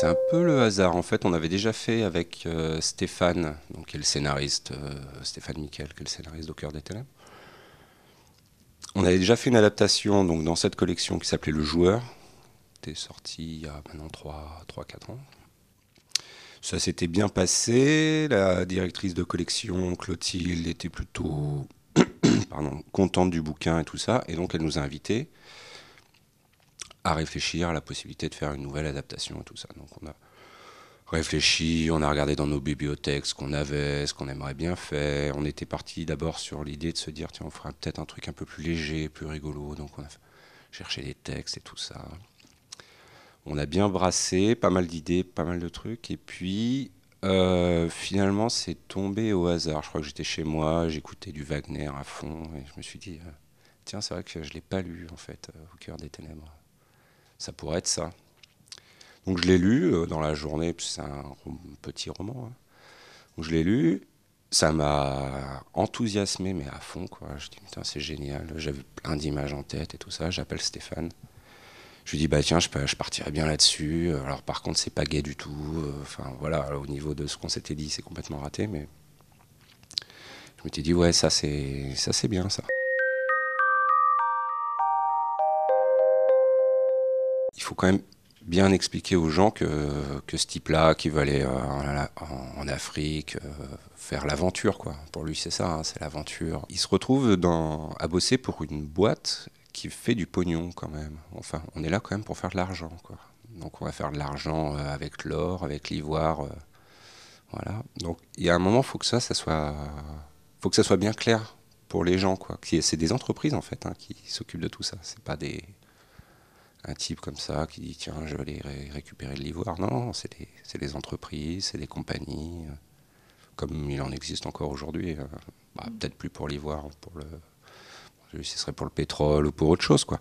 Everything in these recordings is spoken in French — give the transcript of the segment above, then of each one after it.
C'est un peu le hasard. En fait, on avait déjà fait avec euh, Stéphane, donc, qui est le scénariste, euh, Stéphane Miquel, qui est le scénariste d'Au cœur des ténèbres. On avait déjà fait une adaptation donc, dans cette collection qui s'appelait Le Joueur, qui était sortie il y a maintenant 3-4 ans. Ça s'était bien passé. La directrice de collection, Clotilde, était plutôt contente du bouquin et tout ça. Et donc, elle nous a invités à réfléchir à la possibilité de faire une nouvelle adaptation et tout ça. Donc on a réfléchi, on a regardé dans nos bibliothèques ce qu'on avait, ce qu'on aimerait bien faire. On était parti d'abord sur l'idée de se dire tiens, on fera peut-être un truc un peu plus léger, plus rigolo. Donc on a cherché des textes et tout ça. On a bien brassé, pas mal d'idées, pas mal de trucs. Et puis euh, finalement, c'est tombé au hasard. Je crois que j'étais chez moi, j'écoutais du Wagner à fond et je me suis dit euh, tiens, c'est vrai que je l'ai pas lu en fait, euh, au cœur des ténèbres ça pourrait être ça. Donc je l'ai lu euh, dans la journée, c'est un petit roman. Hein. je l'ai lu, ça m'a enthousiasmé, mais à fond. Quoi. Je dis, putain, c'est génial, j'avais plein d'images en tête et tout ça. J'appelle Stéphane. Je lui dis, bah tiens, je, je partirais bien là-dessus. Alors par contre, c'est pas gay du tout. Enfin voilà, au niveau de ce qu'on s'était dit, c'est complètement raté, mais je m'étais dit, ouais, ça c'est bien ça. faut quand même bien expliquer aux gens que, ce type-là, qui veut euh, aller en, Afrique, euh, faire l'aventure, quoi. Pour lui, c'est ça, hein, c'est l'aventure. Il se retrouve à bosser pour une boîte qui fait du pognon, quand même. Enfin, on est là quand même pour faire de l'argent, quoi. Donc on va faire de l'argent euh, avec l'or, avec l'ivoire, voilà. Donc il y a un moment, faut que ça, ça soit, faut que ça soit bien clair pour les gens, quoi. C'est des entreprises en fait hein, qui s'occupent de tout ça. C'est pas des un type comme ça qui dit tiens, je vais aller récupérer de l'ivoire. Non, c'est des, des, entreprises, c'est des compagnies, euh, comme il en existe encore aujourd'hui. Euh, bah, mm. Peut-être plus pour l'ivoire, pour le, ce serait pour le pétrole ou pour autre chose, quoi.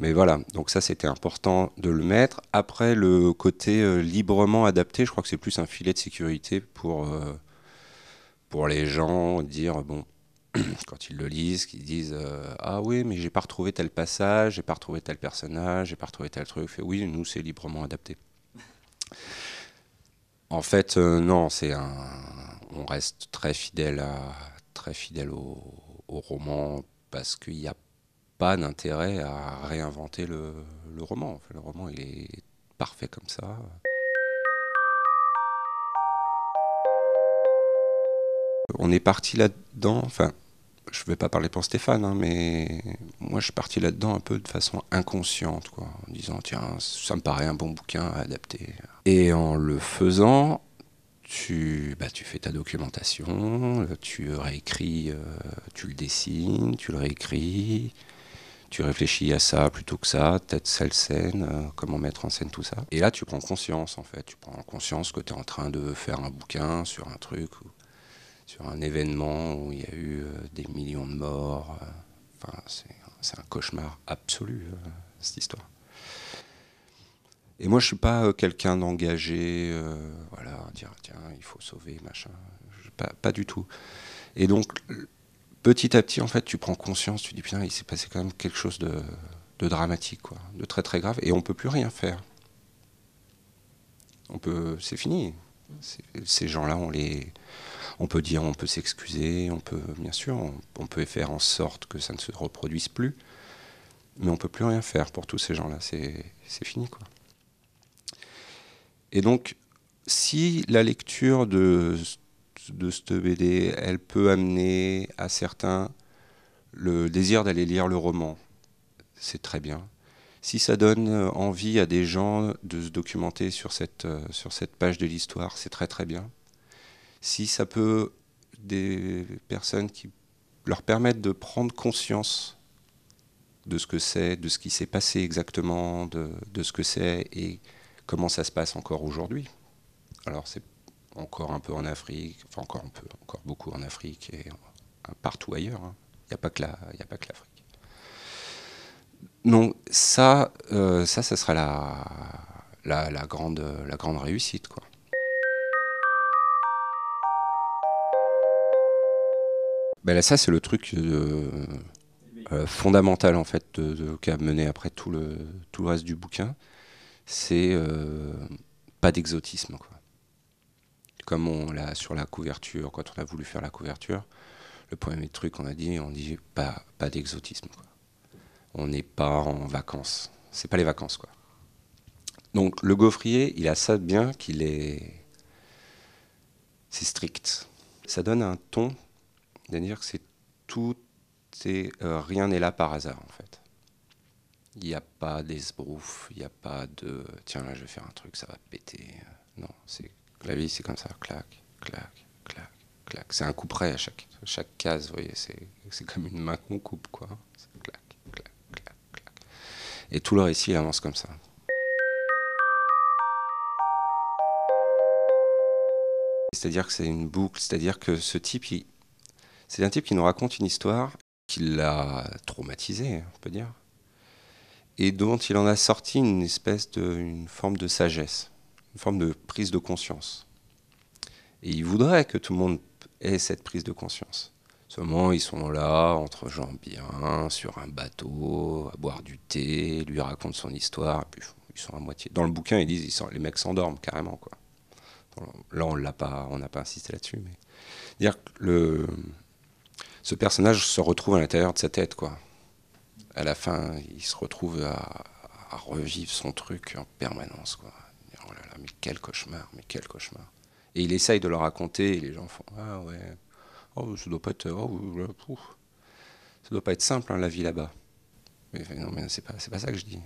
Mais voilà, donc ça c'était important de le mettre. Après le côté euh, librement adapté, je crois que c'est plus un filet de sécurité pour, pour les gens, dire bon, quand ils le lisent, qu'ils disent euh, Ah oui, mais j'ai pas retrouvé tel passage, j'ai pas retrouvé tel personnage, j'ai pas retrouvé tel truc. Fait, oui, nous, c'est librement adapté. En fait, euh, non, c'est un. On reste très fidèle, très fidèle au... roman parce qu'il n'y a pas d'intérêt à réinventer le... roman. le roman, il est parfait comme ça. On est parti là-dedans, enfin, je ne vais pas parler pour Stéphane, hein, mais moi je suis parti là-dedans un peu de façon inconsciente, quoi, en disant tiens, ça me paraît un bon bouquin à adapter. Et en le faisant, tu, bah, tu fais ta documentation, euh, tu réécris, euh, tu le dessines, tu le réécris, tu réfléchis à ça plutôt que ça, tête, celle scène, euh, comment mettre en scène tout ça. Et là, tu prends conscience, en fait. Tu prends conscience que tu es en train de faire un bouquin sur un truc sur un événement où il y a eu euh, des millions de morts. Euh, enfin, c'est un cauchemar absolu, euh, cette histoire. Et moi, je ne suis pas quelqu'un d'engagé, voilà, dire ah, tiens, il faut sauver, machin. Pas, du tout. Et donc, petit à petit, en fait, tu prends conscience, tu dis putain, il s'est passé quand même quelque chose de, dramatique, quoi, de très très grave, et on ne peut plus rien faire. On peut, c'est fini. Ces gens-là, on les, on peut dire, on peut s'excuser, on peut, bien sûr, on, peut faire en sorte que ça ne se reproduise plus, mais on peut plus rien faire pour tous ces gens-là. C'est fini, quoi. Et donc, si la lecture de, de cette BD, elle peut amener à certains le désir d'aller lire le roman, c'est très bien. Si ça donne envie à des gens de se documenter sur cette, sur cette page de l'histoire, c'est très très bien si ça peut des personnes qui leur permettent de prendre conscience de ce que c'est, de ce qui s'est passé exactement, de, ce que c'est et comment ça se passe encore aujourd'hui. Alors c'est encore un peu en Afrique, enfin encore un peu, encore beaucoup en Afrique et partout ailleurs. Hein. Il il n'y a pas que l'Afrique. Donc ça, euh, ça, ça sera la, la, grande, la grande réussite. Quoi. Ben ça, c'est le truc euh, euh, fondamental, en fait, de, qu'a mené après tout le, tout le reste du bouquin. C'est euh, pas d'exotisme, quoi. Comme on l'a sur la couverture, quand on a voulu faire la couverture, le premier truc qu'on a dit, on dit pas, pas d'exotisme, On n'est pas en vacances. C'est pas les vacances, quoi. Donc, le gaufrier, il a ça bien qu'il est. C'est strict. Ça donne un ton c'est-à-dire que c'est tout et euh, rien n'est là par hasard en fait. Il n'y a pas d'esbrouf, il n'y a pas de tiens là je vais faire un truc, ça va péter. Non, c'est la vie c'est comme ça, clac, clac, clac, clac. C'est un coup prêt à chaque, chaque case, vous voyez, c'est comme une main qu'on coupe quoi. Clac, clac, clac, clac. Et tout le récit il avance comme ça. C'est-à-dire que c'est une boucle, c'est-à-dire que ce type, il, c'est un type qui nous raconte une histoire qui l'a traumatisé, on peut dire, et dont il en a sorti une espèce de, une forme de sagesse, une forme de prise de conscience. Et il voudrait que tout le monde ait cette prise de conscience. ce moment ils sont là, entre gens bien, sur un bateau, à boire du thé, lui raconte son histoire, et puis ils sont à moitié. Dans le bouquin, ils disent, les mecs s'endorment carrément, quoi. Là, on l'a pas, on n'a pas insisté là-dessus, mais dire le, ce personnage se retrouve à l'intérieur de sa tête, quoi. À la fin, il se retrouve à, revivre son truc en permanence, quoi. Oh là là, mais quel cauchemar, mais quel cauchemar. Et il essaye de le raconter, et les gens font Ah ouais, oh, ça doit pas être, oh, ça doit pas être simple, hein, la vie là-bas. Mais non, mais c'est pas, pas ça que je dis.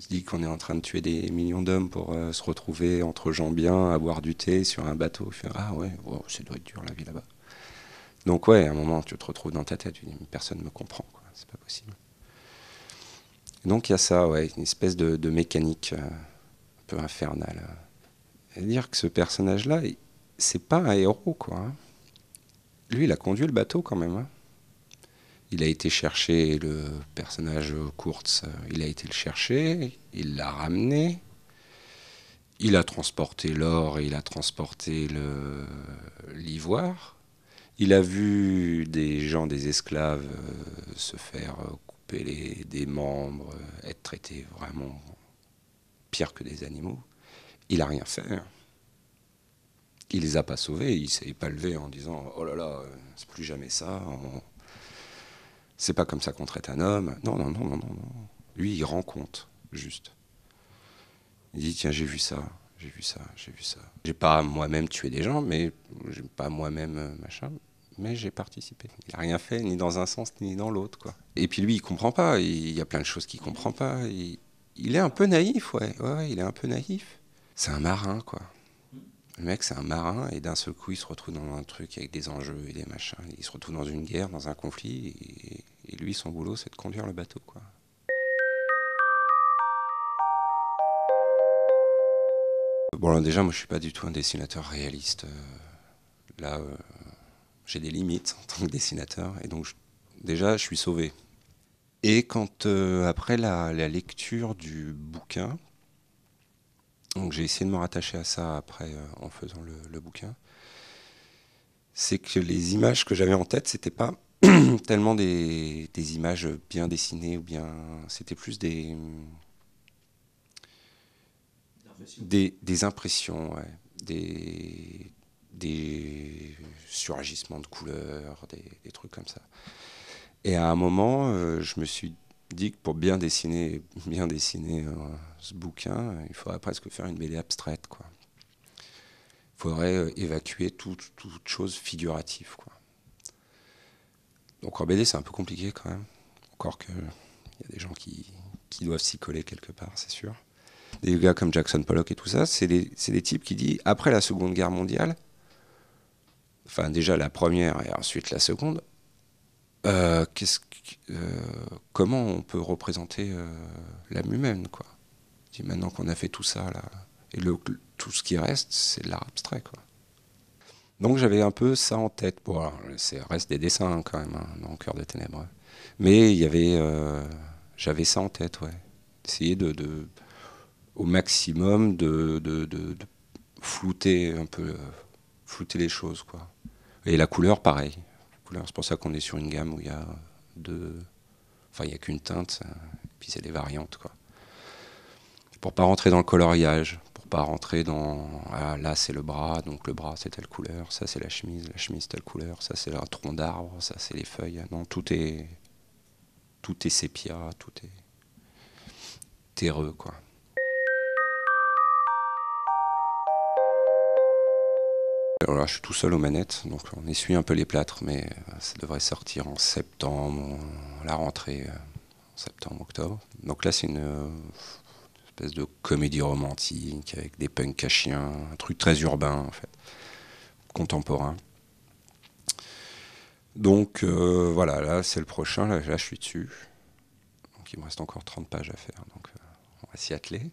Je dis qu'on est en train de tuer des millions d'hommes pour euh, se retrouver entre gens bien, à boire du thé sur un bateau. ah ouais, oh, ça doit être dur la vie là-bas. Donc ouais, à un moment, tu te retrouves dans ta tête, tu dis, personne ne me comprend, quoi. c'est pas possible. donc il y a ça, ouais, une espèce de, mécanique euh, un peu infernale. à dire que ce personnage-là, c'est pas un héros, quoi. Hein. Lui, il a conduit le bateau quand même. Hein. Il a été chercher le personnage Kurtz, euh, il a été le chercher, il l'a ramené, il a transporté l'or, il a transporté l'ivoire, il a vu des gens, des esclaves, euh, se faire euh, couper les, des membres, euh, être traités vraiment pire que des animaux. Il n'a rien fait. Hein. Il les a pas sauvés. Il s'est pas levé en disant Oh là là, c'est plus jamais ça. C'est pas comme ça qu'on traite un homme. Non, non, non, non, non. Lui, il rend compte, juste. Il dit Tiens, j'ai vu ça j'ai vu ça, j'ai vu ça. J'ai pas moi-même tué des gens, mais j'ai pas moi-même machin mais j'ai participé. Il n'a rien fait, ni dans un sens, ni dans l'autre. Quoi. Et puis lui, il comprend pas. Il y a plein de choses qu'il comprend pas. Il, est un peu naïf, ouais. ouais. il est un peu naïf. C'est un marin, quoi. Le mec, c'est un marin, et d'un seul coup, il se retrouve dans un truc avec des enjeux et des machins. Il se retrouve dans une guerre, dans un conflit, et, lui, son boulot, c'est de conduire le bateau, quoi. Bon, déjà, moi, je suis pas du tout un dessinateur réaliste. Euh, là, euh, j'ai des limites en tant que dessinateur. Et donc, déjà, je suis sauvé. Et quand, euh, après la, lecture du bouquin, donc j'ai essayé de me rattacher à ça après euh, en faisant le, bouquin, c'est que les images que j'avais en tête, c'était pas tellement des, images bien dessinées ou bien. C'était plus des. Des, impressions, Des, des suragissements de couleurs, des, trucs comme ça. Et à un moment, euh, je me suis dit que pour bien dessiner, bien dessiner euh, ce bouquin, il faudrait presque faire une BD abstraite. Quoi. Il faudrait euh, évacuer toute chose figurative. Quoi. Donc en BD, c'est un peu compliqué quand même. Encore qu'il y a des gens qui, doivent s'y coller quelque part, c'est sûr. Des gars comme Jackson Pollock et tout ça, c'est des, des types qui disent, après la Seconde Guerre mondiale, enfin déjà la première et ensuite la seconde, euh, euh, comment on peut représenter euh, l'âme humaine quoi Dis maintenant qu'on a fait tout ça là, et le, tout ce qui reste, c'est de l'art abstrait quoi. Donc j'avais un peu ça en tête. Bon, c'est reste des dessins hein, quand même hein, dans Cœur des ténèbres, mais il y avait, j'avais ça en tête, ouais. Essayer de, au maximum de, de, de, flouter un peu, flouter les choses quoi. Et la couleur, pareil. C'est pour ça qu'on est sur une gamme où il y a deux. Enfin, n'y a qu'une teinte, euh, puis c'est des variantes. Quoi. Pour pas rentrer dans le coloriage, pour pas rentrer dans. Ah, là, c'est le bras, donc le bras, c'est telle couleur, ça, c'est la chemise, la chemise, telle couleur, ça, c'est un tronc d'arbre, ça, c'est les feuilles. Ah non, tout est. Tout est sépia, tout est terreux, quoi. Alors là, je suis tout seul aux manettes, donc on essuie un peu les plâtres, mais euh, ça devrait sortir en septembre, la rentrée, euh, en septembre, octobre. Donc là, c'est une, euh, espèce de comédie romantique avec des punks à chiens, un truc très urbain en fait, contemporain. Donc voilà, là c'est le prochain, là, je suis dessus. Donc il me reste encore 30 pages à faire, donc on va s'y atteler.